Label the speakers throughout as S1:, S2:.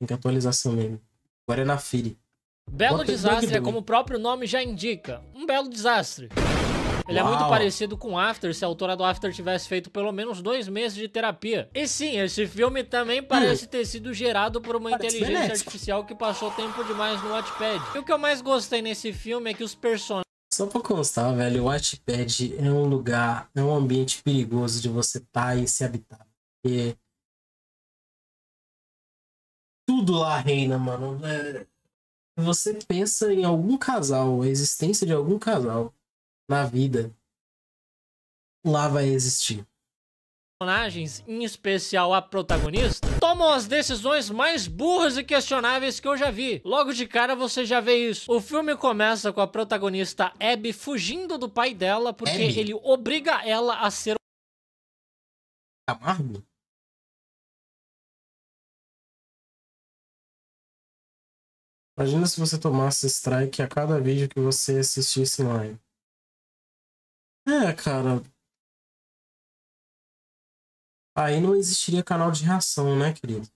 S1: Tem que atualização mesmo. Agora é na Fire. Belo Bota desastre é como
S2: o próprio nome já indica. Um belo desastre. Ele Uau. é muito parecido com After, se a autora do After tivesse feito pelo menos dois meses de terapia. E sim, esse filme também parece ter sido gerado por uma parece inteligência artificial que passou tempo demais no Watchpad. E o que eu mais gostei nesse filme é que os
S3: personagens... Só pra constar, velho, o Watchpad é um lugar, é um ambiente perigoso de você estar tá e se habitar. Porque tudo lá reina, mano. É, você pensa em algum casal, a
S1: existência de algum casal na vida, lá vai existir
S2: personagens, em especial a protagonista, tomam as decisões mais burras e questionáveis que eu já vi. Logo de cara você já vê isso. O filme começa com a
S3: protagonista Abby fugindo do pai dela porque Abby? ele obriga ela a ser Camargo? Imagina se você tomasse strike a cada vídeo que você assistisse em live. É, cara. Aí não existiria canal de reação, né, querido?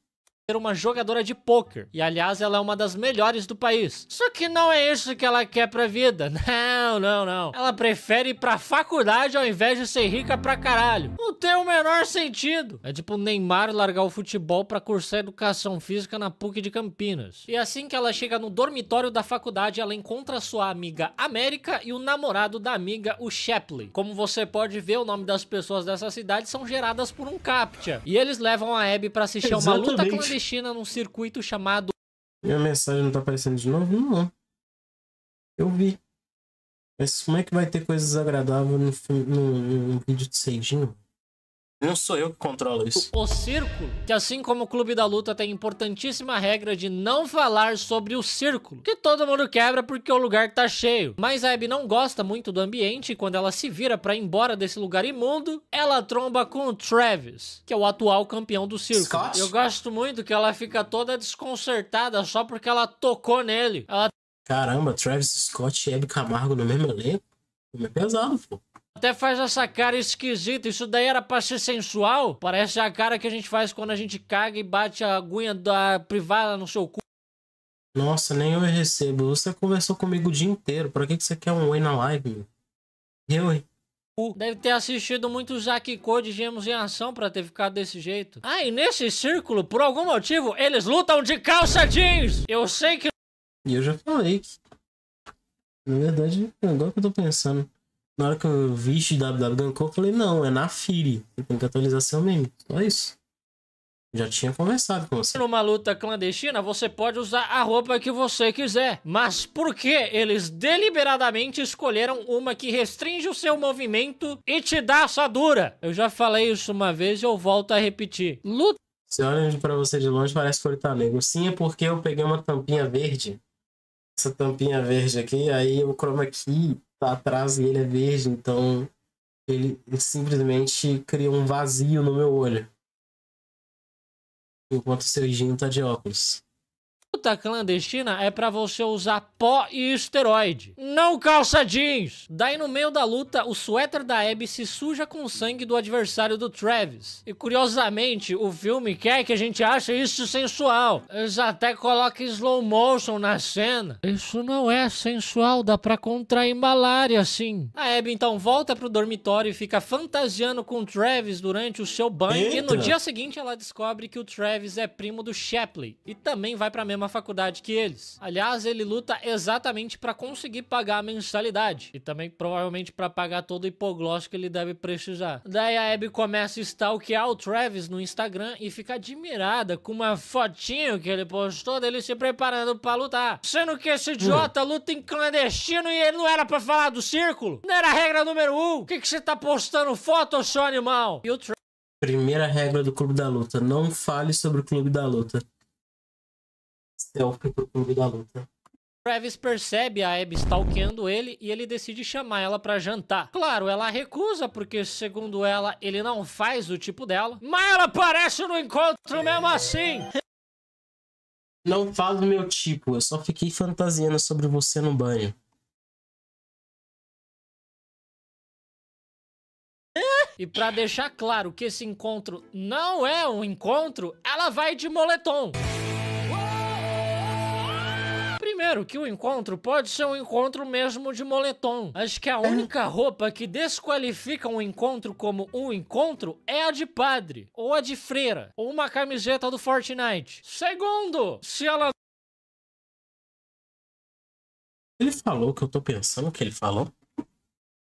S3: ser uma jogadora
S2: de poker. E aliás, ela é uma das melhores do país. Só que não é isso que ela quer pra vida. Não, não, não. Ela prefere ir pra faculdade ao invés de ser rica pra caralho. Não tem o menor sentido. É tipo o Neymar largar o futebol pra cursar educação física na PUC de Campinas. E assim que ela chega no dormitório da faculdade, ela encontra sua amiga América e o namorado da amiga, o Shepley. Como você pode ver, o nome das pessoas dessa cidade são geradas por um captcha. E eles levam a Abby pra assistir a uma luta clandestina Palestina num circuito chamado.
S1: Minha mensagem não tá aparecendo de novo? Não. Eu vi. Mas como é que vai ter coisas agradáveis no, no, no vídeo de Seijinho? Não sou eu que controlo isso.
S2: O círculo, que assim como o Clube da Luta tem importantíssima regra de não falar sobre o círculo, que todo mundo quebra porque o lugar tá cheio. Mas a Abby não gosta muito do ambiente e quando ela se vira para ir embora desse lugar imundo, ela tromba com o Travis, que é o atual campeão do círculo. Scott? Eu gosto muito que ela fica toda desconcertada só porque ela tocou nele. Ela...
S1: Caramba, Travis Scott e Abby Camargo no mesmo elenco? É pesado, pô
S2: até faz essa cara esquisita. Isso daí era pra ser sensual? Parece a cara que a gente faz quando a gente caga e bate a agulha da privada no seu cu.
S1: Nossa, nem eu recebo. Você conversou comigo o dia inteiro. Pra que, que você quer um oi na live, Eu, hein?
S2: Deve ter assistido muito Zack Code Gemos em ação para ter ficado desse jeito. Ah, e nesse círculo, por algum motivo, eles lutam de calça jeans! Eu sei que. E eu já falei.
S1: Na verdade, é agora que eu tô pensando. Na hora que eu vi XWW gankou, eu falei, não, é na FIRI. Tem que atualizar seu meme. Só isso. Já tinha conversado com
S2: você. Numa luta clandestina, você pode usar a roupa que você quiser. Mas por que eles deliberadamente escolheram uma que restringe o seu movimento e te dá assadura? Eu já falei isso uma vez e eu volto a repetir. Luta.
S1: Se olha pra você de longe, parece Fortaleza. Tá Sim, é porque eu peguei uma tampinha verde essa tampinha verde aqui, aí o chroma key tá atrás e ele é verde, então ele simplesmente cria um vazio no meu olho. Enquanto o seu Serginho tá de óculos.
S2: Luta clandestina é para você usar pó e esteroide. Não calça jeans! Daí no meio da luta, o suéter da Abby se suja com o sangue do adversário do Travis. E curiosamente, o filme quer que a gente ache isso sensual. Eles até colocam slow motion na cena. Isso não é sensual, dá pra contrair malária assim. A Abby então volta pro dormitório e fica fantasiando com o Travis durante o seu banho. Eita. E no dia seguinte ela descobre que o Travis é primo do Shapley. E também vai pra mesma mesma faculdade que eles. Aliás, ele luta exatamente para conseguir pagar a mensalidade e também provavelmente para pagar todo o hipoglós que ele deve precisar. Daí a Abby começa a stalkear o Travis no Instagram e fica admirada com uma fotinho que ele postou dele se preparando para lutar. Sendo que esse hum. idiota luta em clandestino e ele não era para falar do círculo. Não era a regra número um. O que você tá postando foto, seu animal? E o Travis
S1: Primeira regra do Clube da Luta: não fale sobre o Clube da Luta selfie pro clube da luta.
S2: Travis percebe a Abby stalkeando ele e ele decide chamar ela para jantar. Claro, ela recusa porque, segundo ela, ele não faz o tipo dela, mas ela aparece no encontro mesmo assim.
S3: Não faz o meu tipo, eu só fiquei fantasiando sobre você no banho. E para deixar claro que esse encontro não é um encontro, ela vai de moletom.
S2: Primeiro, que o encontro pode ser um encontro mesmo de moletom. Acho que a única roupa que desqualifica um encontro como um encontro é a de padre, ou a de freira, ou uma camiseta do Fortnite. Segundo,
S3: se ela. Ele falou o que eu tô pensando que ele falou?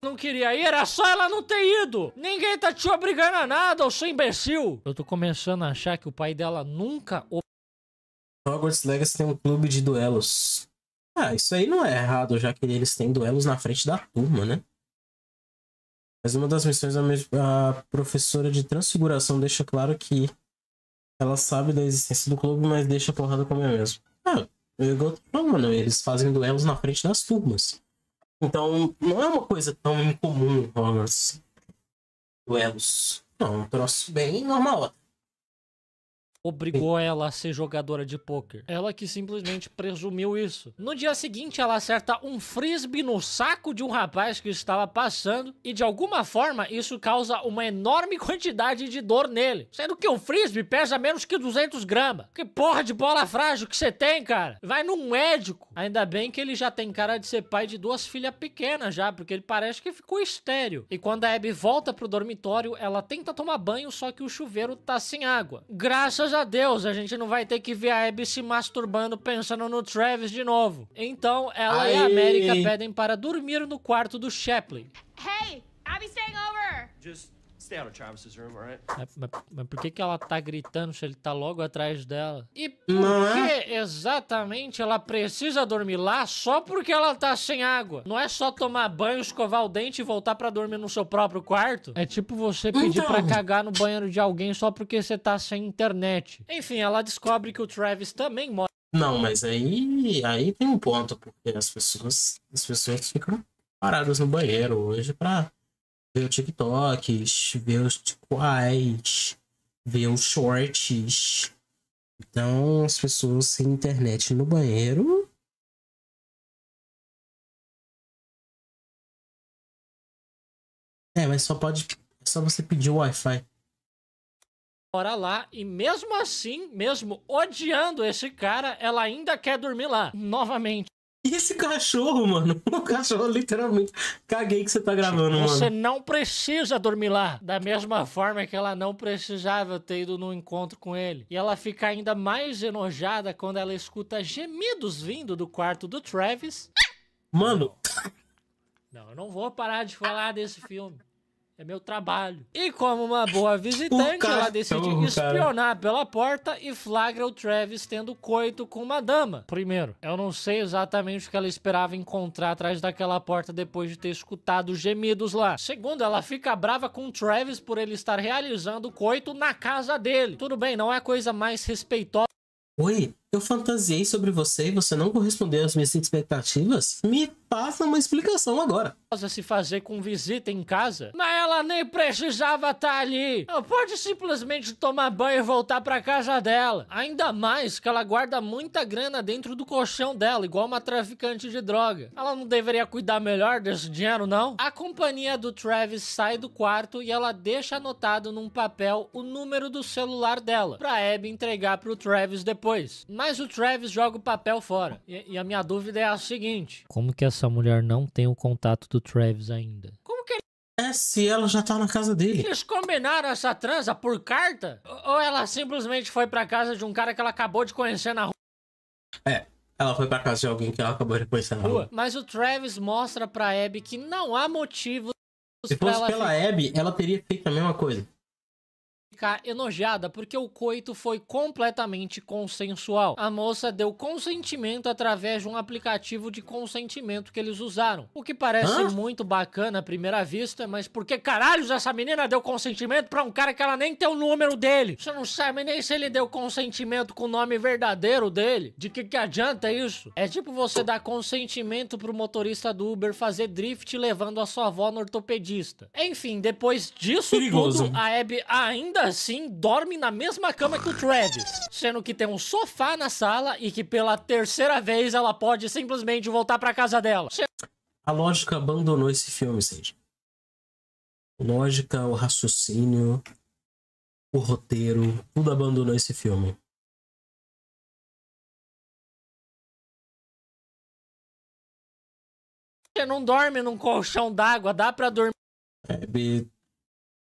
S3: não queria ir, era só ela não ter ido. Ninguém tá te obrigando
S2: a nada, eu sou imbecil. Eu tô começando a achar que o pai dela nunca
S1: Hogwarts Legacy tem um clube de duelos. Ah, isso aí não é errado, já que eles têm duelos na frente da turma, né? Mas uma das missões, a, professora de transfiguração deixa claro que ela sabe da existência do clube, mas deixa a porrada comer mesmo. Ah, eu não, mano, eles fazem duelos na frente das turmas. Então, não é uma coisa tão incomum Hogwarts. Duelos. Não, um troço bem normal
S2: obrigou ela a ser jogadora de pôquer. Ela que simplesmente presumiu isso. No dia seguinte, ela acerta um frisbee no saco de um rapaz que estava passando e de alguma forma isso causa uma enorme quantidade de dor nele. Sendo que o frisbee pesa menos que 200 gramas. Que porra de bola frágil que você tem, cara? Vai num médico. Ainda bem que ele já tem cara de ser pai de duas filhas pequenas já, porque ele parece que ficou estéreo. E quando a Abby volta pro dormitório, ela tenta tomar banho, só que o chuveiro tá sem água. Graças Graças a Deus, a gente não vai ter que ver a Abby se masturbando pensando no Travis de novo. Então, ela e a América pedem para dormir no quarto do Chaplin. Hey, Abby's staying over. Just Stay out of Travis's room, alright? Mas, mas, mas, por que, que ela tá gritando se ele tá logo atrás dela? E por é? que exatamente ela precisa dormir lá só porque ela tá sem água? Não é só tomar banho, escovar o dente e voltar pra dormir no seu próprio quarto? É tipo você pedir então... pra cagar no banheiro de alguém só porque você tá sem internet. Enfim, ela descobre que o Travis também mora.
S1: Não, mas aí, aí tem um ponto, porque as pessoas, as pessoas ficam paradas no banheiro hoje pra ver os TikToks, ver os
S3: quais, ver os shorts. Então, as pessoas sem internet no banheiro. É, mas só pode. É só você pedir o Wi-Fi. Bora lá, e mesmo assim, mesmo odiando esse
S2: cara, ela ainda quer dormir lá. Novamente.
S1: E esse cachorro, mano? O cachorro literalmente caguei que você tá gravando, você mano. Você
S2: não precisa dormir lá. Da mesma forma que ela não precisava ter ido no encontro com ele. E ela fica ainda mais enojada quando ela escuta gemidos vindo do quarto do Travis. Mano. Não, eu não vou parar de falar desse filme. É meu trabalho. E como uma boa visitante, ela decide espionar pela porta e flagra o Travis tendo coito com uma dama. Primeiro, eu não sei exatamente o que ela esperava encontrar atrás daquela porta depois de ter escutado gemidos lá. Segundo, ela fica brava com o Travis por ele estar realizando coito na casa dele. Tudo bem, não é a coisa mais respeitosa.
S1: Oi, eu fantasiei sobre você e você não correspondeu às minhas expectativas? Me passa uma explicação
S2: agora. Se fazer com visita em casa? Mas ela nem precisava estar tá ali. Ela pode simplesmente tomar banho e voltar para casa dela. Ainda mais que ela guarda muita grana dentro do colchão dela, igual uma traficante de droga. Ela não deveria cuidar melhor desse dinheiro, não? A companhia do Travis sai do quarto e ela deixa anotado num papel o número do celular dela, pra Abby entregar pro Travis depois. Mas o Travis joga o papel fora. E, e a minha dúvida é a seguinte: como que essa mulher não tem o contato do Travis ainda? Como que ele é se ela já tá na casa dele. Eles combinaram essa transa por carta? Ou ela simplesmente foi pra casa de um cara que ela acabou de conhecer na rua?
S1: É, ela foi pra casa de alguém que ela acabou de conhecer na rua.
S2: Mas o Travis mostra pra Abby que não há motivo. Se fosse pela ficar... Abby,
S1: ela teria feito a mesma coisa
S2: ficar enojada porque o coito foi completamente consensual. A moça deu consentimento através de um aplicativo de consentimento que eles usaram. O que parece Hã? muito bacana à primeira vista, mas por que caralhos essa menina deu consentimento para um cara que ela nem tem o número dele? Você não sabe nem se ele deu consentimento com o nome verdadeiro dele? De que que adianta isso? É tipo você dar consentimento pro motorista do Uber fazer drift levando a sua avó no ortopedista. Enfim, depois disso Perigoso. tudo, a Abby ainda assim dorme na mesma cama que o Travis, sendo que tem um sofá na sala e que pela terceira vez ela pode simplesmente voltar para casa dela.
S1: A
S3: lógica abandonou esse filme, gente. Lógica, o raciocínio, o roteiro, tudo abandonou esse filme. Você não dorme num colchão d'água, dá pra dormir. É,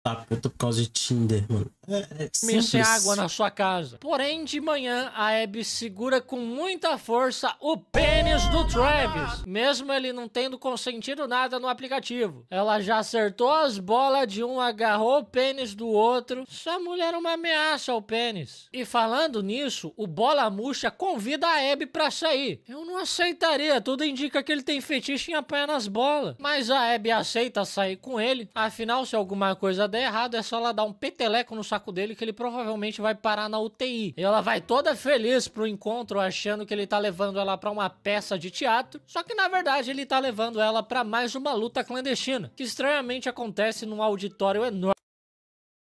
S3: Tá puta por causa de
S2: Tinder, mano. É, Mexer água na sua casa. Porém, de manhã, a Abby segura com muita força o pênis do Travis. Mesmo ele não tendo consentido nada no aplicativo. Ela já acertou as bolas de um, agarrou o pênis do outro. Sua mulher é uma ameaça ao pênis. E falando nisso, o Bola Murcha convida a Abby pra sair. Eu não aceitaria, tudo indica que ele tem fetiche em apanhar nas bolas. Mas a Abby aceita sair com ele. Afinal, se alguma coisa der errado, é só ela dar um peteleco no saco saco dele que ele provavelmente vai parar na UTI. E ela vai toda feliz pro encontro, achando que ele tá levando ela pra uma peça de teatro, só que na verdade ele tá levando ela pra mais uma luta clandestina, que estranhamente acontece num auditório enorme.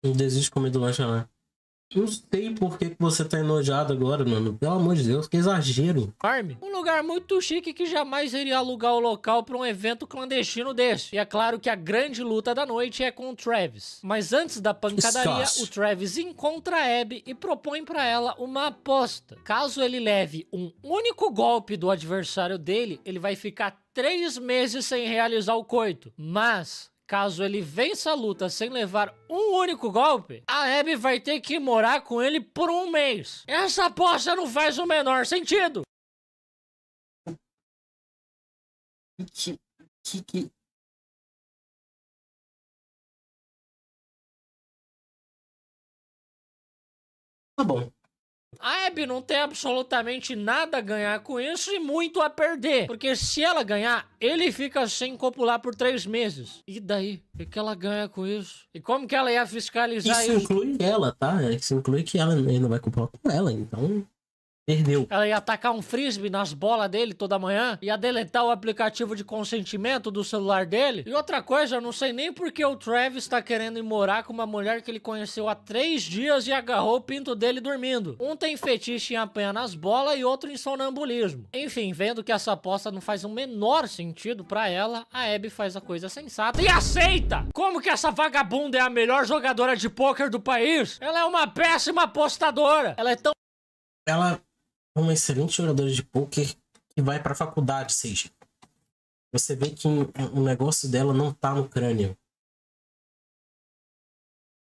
S1: Não comer do lanchonete. Não sei por que você tá enojado agora, mano. Pelo amor de Deus, que exagero.
S2: Farm, um lugar muito chique que jamais iria alugar o local para um evento clandestino desse. E é claro que a grande luta da noite é com o Travis. Mas antes da pancadaria, o Travis encontra a Abby e propõe para ela uma aposta. Caso ele leve um único golpe do adversário dele, ele vai ficar três meses sem realizar o coito. Mas, Caso ele vença a luta sem levar um único golpe, a Abby vai ter que morar com ele por um mês. Essa aposta não faz o menor
S3: sentido. Tá bom. A Abby não tem absolutamente
S2: nada a ganhar com isso e muito a perder. Porque se ela ganhar, ele fica sem copular por três meses. E daí? O que ela ganha com isso? E como que ela ia fiscalizar isso? Isso
S1: inclui ela, tá? Isso inclui que ela não vai copular com ela, então... Perdeu.
S2: Ela ia atacar um frisbee nas bolas dele toda manhã, ia deletar o aplicativo de consentimento do celular dele. E outra coisa, eu não sei nem por que o Travis tá querendo ir morar com uma mulher que ele conheceu há três dias e agarrou o pinto dele dormindo. Um tem fetiche em apanhar nas bolas e outro em sonambulismo. Enfim, vendo que essa aposta não faz o menor sentido para ela, a Abby faz a coisa sensata e aceita! Como que essa vagabunda é a melhor jogadora de pôquer do país? Ela é uma péssima apostadora! Ela é tão ela
S1: um excelente jogador de poker que vai para a faculdade, seja. Você vê que o negócio dela não tá no crânio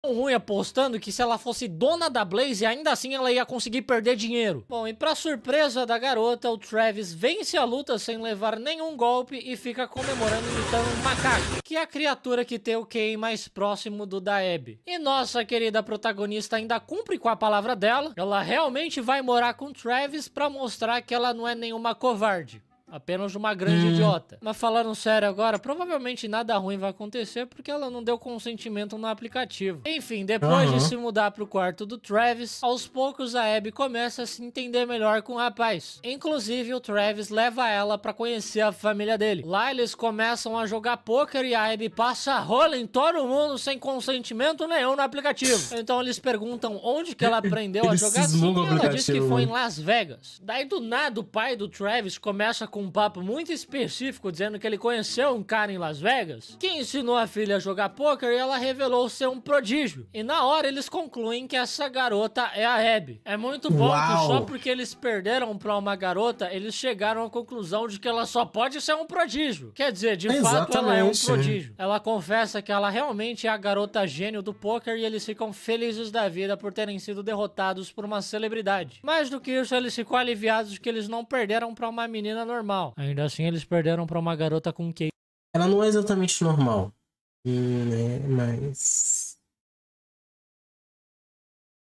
S3: ruim
S2: apostando que se ela fosse dona da Blaze, ainda assim ela ia conseguir perder dinheiro. Bom, e pra surpresa da garota, o Travis vence a luta sem levar nenhum golpe e fica comemorando imitando um macaco, que é a criatura que tem o QI mais próximo do daeb. E nossa querida protagonista ainda cumpre com a palavra dela, ela realmente vai morar com o Travis pra mostrar que ela não é nenhuma covarde. Apenas uma grande hum. idiota. Mas falando sério agora, provavelmente nada ruim vai acontecer porque ela não deu consentimento no aplicativo. Enfim, depois uhum. de se mudar pro quarto do Travis, aos poucos a Abby começa a se entender melhor com o rapaz. Inclusive, o Travis leva ela para conhecer a família dele. Lá eles começam a jogar poker e a Abby passa rola em todo mundo sem consentimento nenhum no aplicativo. Então eles perguntam onde que ela aprendeu a jogar. Sim, ela diz que foi em né? Las Vegas. Daí do nada o pai do Travis começa a com um papo muito específico dizendo que ele conheceu um cara em Las Vegas que ensinou a filha a jogar poker e ela revelou ser um prodígio. E na hora eles concluem que essa garota é a Abby. É muito bom Uau. que só porque eles perderam pra uma garota, eles chegaram à conclusão de que ela só pode ser um prodígio. Quer dizer, de fato ela é um prodígio. Ela confessa que ela realmente é a garota gênio do poker e eles ficam felizes da vida por terem sido derrotados por uma celebridade. Mais do que isso, eles ficam aliviados de que eles não perderam pra uma menina normal normal. Ainda assim, eles perderam para uma garota com que Ela não é exatamente normal, hum, né? Mas.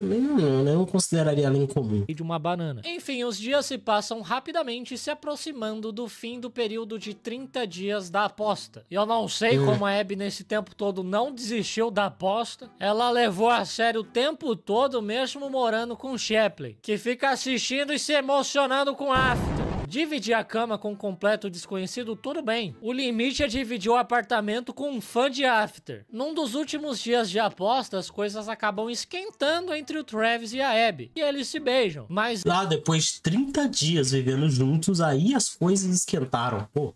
S2: Não, não, né? não consideraria ela incomum. E de uma banana. Enfim, os dias se passam rapidamente, se aproximando do fim do período de 30 dias da aposta. E eu não sei hum. como a Abby nesse tempo todo não desistiu da aposta. Ela levou a sério o tempo todo, mesmo morando com Shepley, que fica assistindo e se emocionando com After. Dividir a cama com um completo desconhecido, tudo bem. O limite é dividir o apartamento com um fã de After. Num dos últimos dias de aposta, as coisas acabam esquentando entre o Travis e a Abby. E eles se beijam, mas... Lá, ah, depois de 30
S1: dias vivendo juntos, aí as coisas esquentaram, pô.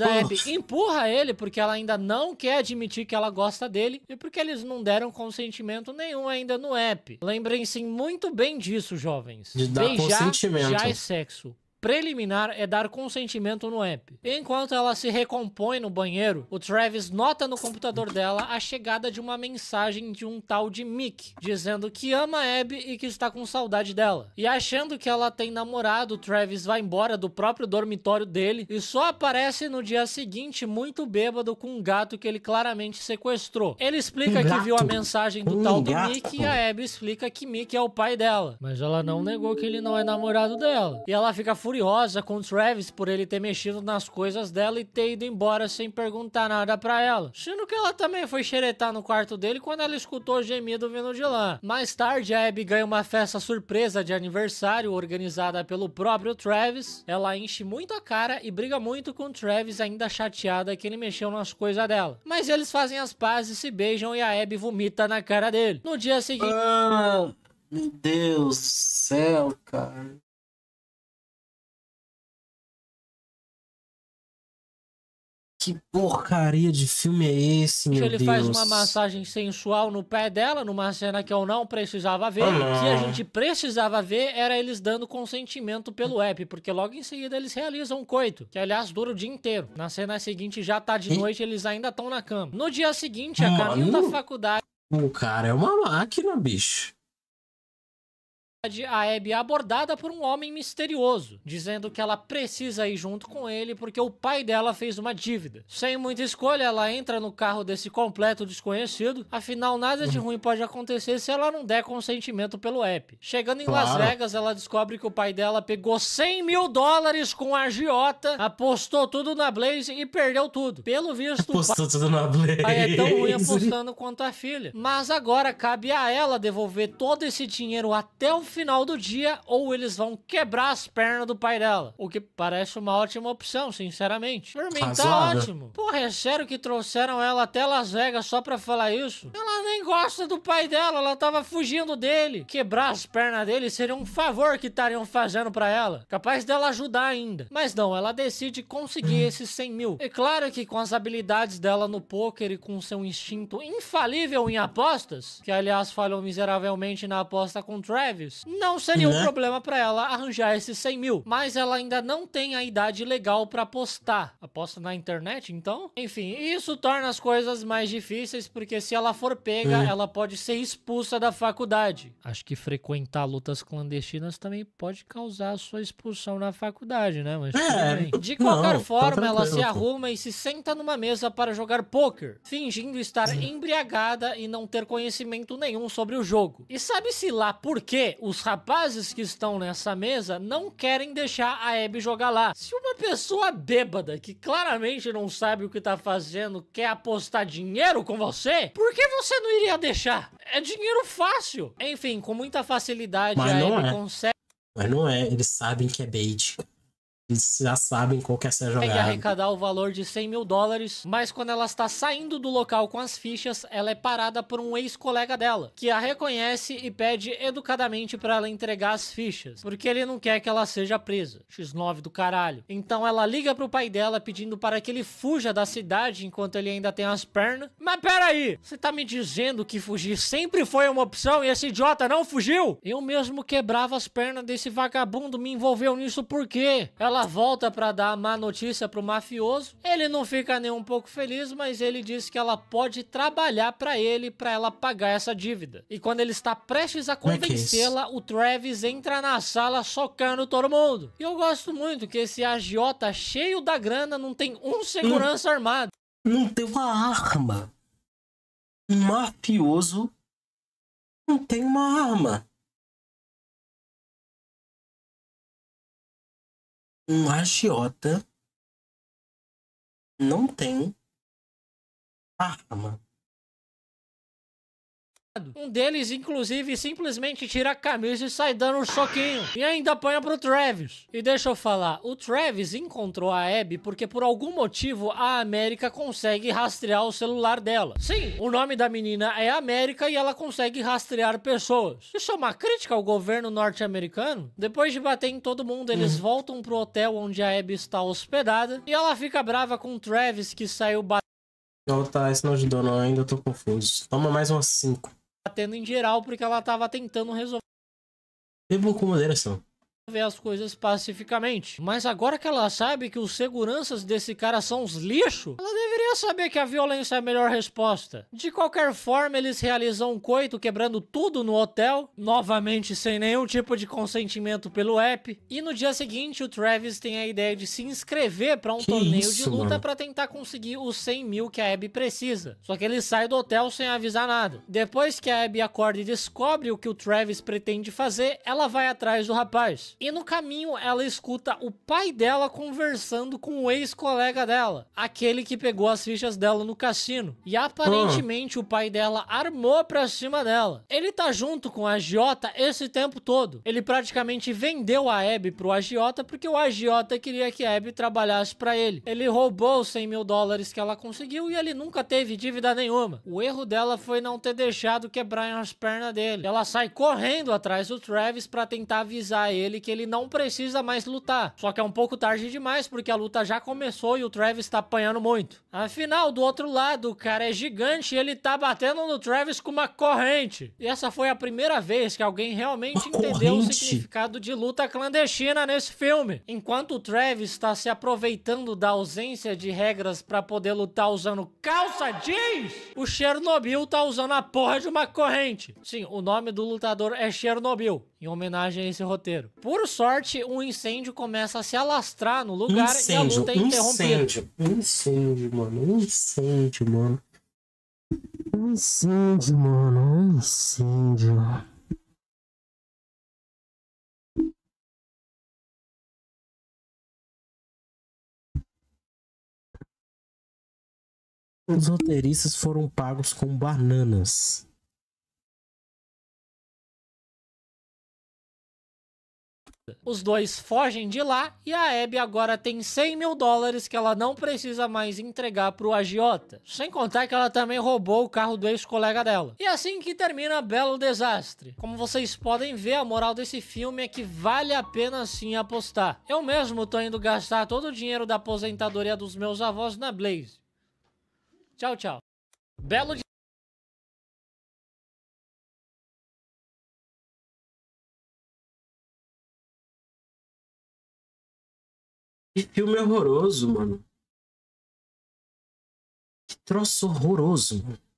S2: Zaeb Uf. empurra ele porque ela ainda não quer admitir que ela gosta dele e porque eles não deram consentimento nenhum ainda no app. Lembrem-se muito bem disso, jovens. De dar Beijar consentimento. já é sexo. Preliminar é dar consentimento no app. Enquanto ela se recompõe no banheiro, o Travis nota no computador dela a chegada de uma mensagem de um tal de Mick, dizendo que ama a Abby e que está com saudade dela. E achando que ela tem namorado, o Travis vai embora do próprio dormitório dele e só aparece no dia seguinte muito bêbado com um gato que ele claramente sequestrou. Ele explica um que viu a mensagem do um tal do gato. Mick e a Abby explica que Mick é o pai dela. Mas ela não negou que ele não é namorado dela. E ela fica furiosa com Travis por ele ter mexido nas coisas dela e ter ido embora sem perguntar nada para ela. Sendo que ela também foi xeretar no quarto dele quando ela escutou o gemido vindo de lá. Mais tarde, a Abby ganha uma festa surpresa de aniversário organizada pelo próprio Travis. Ela enche muito a cara e briga muito com o Travis, ainda chateada que ele mexeu nas coisas dela. Mas eles fazem as pazes, se beijam e a Abby vomita na
S3: cara dele. No dia seguinte. Ah, meu Deus do céu, cara. Que porcaria de filme é esse, meu Deus? Ele faz uma massagem sensual no pé
S2: dela, numa cena que eu não precisava ver. Ah, o que a gente precisava ver era eles dando consentimento pelo hum. app, porque logo em seguida eles realizam um coito, que aliás dura o dia inteiro. Na cena seguinte já tá de e... noite, eles ainda estão na cama. No dia seguinte, a caminho tá da faculdade.
S1: O cara é uma máquina, bicho
S2: a Abby é abordada por um homem misterioso, dizendo que ela precisa ir junto com ele porque o pai dela fez uma dívida. Sem muita escolha, ela entra no carro desse completo desconhecido, afinal nada de uhum. ruim pode acontecer se ela não der consentimento pelo app. Chegando em claro. Las Vegas, ela descobre que o pai dela pegou 100 mil dólares com a agiota, apostou tudo na Blaze e perdeu tudo. Pelo visto, apostou pai... tudo na Blaze. Pai é tão ruim apostando quanto a filha. Mas agora cabe a ela devolver todo esse dinheiro até o final do dia ou eles vão quebrar as pernas do pai dela. O que parece uma ótima opção, sinceramente. Por mim tá ótimo. Porra, é sério que trouxeram ela até Las Vegas só pra falar isso? Ela nem gosta do pai dela, ela tava fugindo dele. Quebrar as pernas dele seria um favor que estariam fazendo pra ela. Capaz dela ajudar ainda. Mas não, ela decide conseguir esses 100 mil. É claro que com as habilidades dela no poker e com seu instinto infalível em apostas, que aliás falhou miseravelmente na aposta com Travis, não seria um né? problema para ela arranjar esses 100 mil, mas ela ainda não tem a idade legal para apostar. Aposta na internet, então? Enfim, isso torna as coisas mais difíceis, porque se ela for pega, ela pode ser expulsa da faculdade. Acho que frequentar lutas clandestinas também pode causar a sua expulsão na faculdade, né? Mas é, De tá qualquer não, forma, tá ela se arruma e se senta numa mesa para jogar poker, fingindo estar embriagada e não ter conhecimento nenhum sobre o jogo. E sabe-se lá por quê o os rapazes que estão nessa mesa não querem deixar a Abby jogar lá. Se uma pessoa bêbada que claramente não sabe o que tá fazendo quer apostar dinheiro com você, por que você não iria deixar? É dinheiro fácil. Enfim, com muita facilidade Mas a Abby é. consegue.
S1: Mas não é, eles sabem que é bait. Eles já sabem qual que é essa jogada. Tem que arrecadar
S2: o valor de 100 mil dólares, mas quando ela está saindo do local com as fichas, ela é parada por um ex-colega dela, que a reconhece e pede educadamente para ela entregar as fichas, porque ele não quer que ela seja presa. X9 do caralho. Então ela liga pro pai dela pedindo para que ele fuja da cidade enquanto ele ainda tem as pernas. Mas peraí, você tá me dizendo que fugir sempre foi uma opção e esse idiota não fugiu? Eu mesmo quebrava as pernas desse vagabundo, me envolveu nisso por quê? Ela ela volta para dar a má notícia pro mafioso. Ele não fica nem um pouco feliz, mas ele diz que ela pode trabalhar para ele para ela pagar essa dívida. E quando ele está prestes a é é convencê-la, o Travis entra na sala socando todo mundo. E eu gosto muito que esse agiota cheio da grana não tem um hum. segurança
S3: não, armado. Não tem uma arma. Um mafioso não tem uma arma. um agiota não tem arma.
S2: Um deles, inclusive, simplesmente tira a camisa e sai dando um soquinho. E ainda apanha pro Travis. E deixa eu falar, o Travis encontrou a Abby porque por algum motivo a América consegue rastrear o celular dela. Sim, o nome da menina é América e ela consegue rastrear pessoas. Isso é uma crítica ao governo norte-americano? Depois de bater em todo mundo, eles uhum. voltam pro hotel onde a Abby está hospedada e ela fica brava com o Travis que saiu batendo.
S1: Não, tá, esse não ajudou não, ainda tô confuso. Toma mais umas 5
S2: batendo em geral porque ela tava tentando resolver.
S1: Levou com moderação
S2: ver as coisas pacificamente. Mas agora que ela sabe que os seguranças desse cara são uns lixo, ela deveria saber que a violência é a melhor resposta. De qualquer forma, eles realizam um coito quebrando tudo no hotel, novamente sem nenhum tipo de consentimento pelo app. E no dia seguinte, o Travis tem a ideia de se inscrever para um que torneio isso, de luta para tentar conseguir os 100 mil que a Abby precisa. Só que ele sai do hotel sem avisar nada. Depois que a Abby acorda e descobre o que o Travis pretende fazer, ela vai atrás do rapaz. E no caminho, ela escuta o pai dela conversando com o ex-colega dela, aquele que pegou as fichas dela no cassino. E aparentemente o pai dela armou pra cima dela. Ele tá junto com a agiota esse tempo todo. Ele praticamente vendeu a Abby pro agiota porque o agiota queria que a Abby trabalhasse para ele. Ele roubou os 100 mil dólares que ela conseguiu e ele nunca teve dívida nenhuma. O erro dela foi não ter deixado quebrar as pernas dele. Ela sai correndo atrás do Travis para tentar avisar ele que ele não precisa mais lutar. Só que é um pouco tarde demais, porque a luta já começou e o Travis tá apanhando muito. Afinal, do outro lado, o cara é gigante e ele tá batendo no Travis com uma corrente. E essa foi a primeira vez que alguém realmente uma entendeu corrente. o significado de luta clandestina nesse filme. Enquanto o Travis está se aproveitando da ausência de regras para poder lutar usando calça jeans, o Chernobyl tá usando a porra de uma corrente. Sim, o nome do lutador é Chernobyl em homenagem a esse roteiro. Por sorte, um incêndio começa a se alastrar no lugar incêndio, e a luta é interrompida. Incêndio, incêndio,
S3: mano, incêndio, mano. Incêndio, mano, incêndio. Os roteiristas foram pagos com bananas. Os dois fogem de lá e a Abby agora tem 100 mil dólares que ela não precisa mais
S2: entregar pro agiota. Sem contar que ela também roubou o carro do ex-colega dela. E assim que termina Belo Desastre. Como vocês podem ver, a moral desse filme é que vale a pena sim apostar. Eu mesmo tô indo gastar todo o dinheiro da aposentadoria dos meus avós na
S3: Blaze. Tchau, tchau. Belo Que filme horroroso, mano. Que troço horroroso, mano.